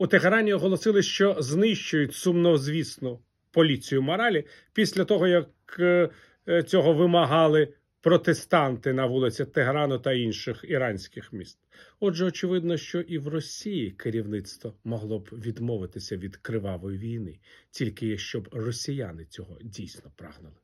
У Тегерані оголосили, що знищують сумнозвісну поліцію моралі після того, як е, е, цього вимагали протестанти на вулиці Тегерану та інших іранських міст. Отже, очевидно, що і в Росії керівництво могло б відмовитися від кривавої війни, тільки якщо б росіяни цього дійсно прагнули.